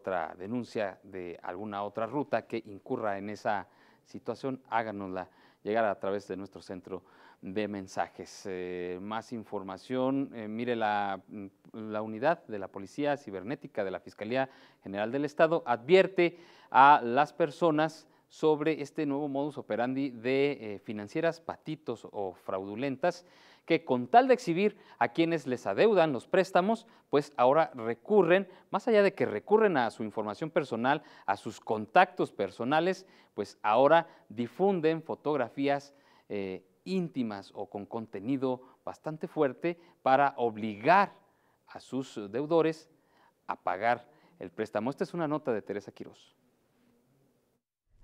otra denuncia de alguna otra ruta que incurra en esa situación, háganosla llegar a través de nuestro centro de mensajes. Eh, más información, eh, mire la, mm, la, unidad de la Policía Cibernética de la Fiscalía General del Estado advierte a las personas sobre este nuevo modus operandi de eh, financieras patitos o fraudulentas que con tal de exhibir a quienes les adeudan los préstamos, pues ahora recurren, más allá de que recurren a su información personal, a sus contactos personales, pues ahora difunden fotografías eh, íntimas o con contenido bastante fuerte para obligar a sus deudores a pagar el préstamo. Esta es una nota de Teresa Quirós.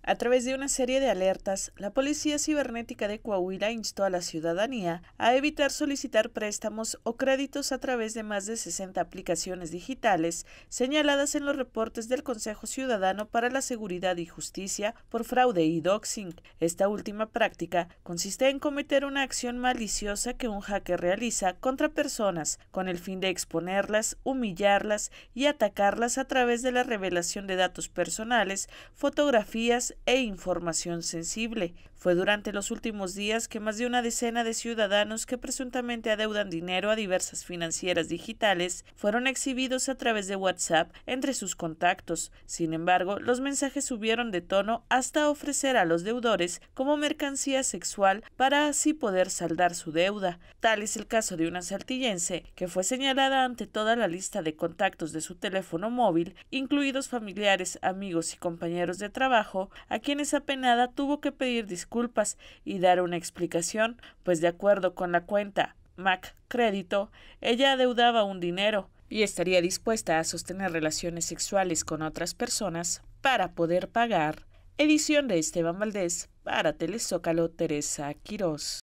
A través de una serie de alertas, la Policía Cibernética de Coahuila instó a la ciudadanía a evitar solicitar préstamos o créditos a través de más de 60 aplicaciones digitales señaladas en los reportes del Consejo Ciudadano para la Seguridad y Justicia por fraude y doxing. Esta última práctica consiste en cometer una acción maliciosa que un hacker realiza contra personas con el fin de exponerlas, humillarlas y atacarlas a través de la revelación de datos personales, fotografías, e información sensible. Fue durante los últimos días que más de una decena de ciudadanos que presuntamente adeudan dinero a diversas financieras digitales fueron exhibidos a través de WhatsApp entre sus contactos. Sin embargo, los mensajes subieron de tono hasta ofrecer a los deudores como mercancía sexual para así poder saldar su deuda. Tal es el caso de una sartillense que fue señalada ante toda la lista de contactos de su teléfono móvil, incluidos familiares, amigos y compañeros de trabajo, a quienes apenada tuvo que pedir disculpas y dar una explicación, pues de acuerdo con la cuenta Mac Crédito, ella adeudaba un dinero y estaría dispuesta a sostener relaciones sexuales con otras personas para poder pagar. Edición de Esteban Valdés para Telezócalo Teresa Quirós.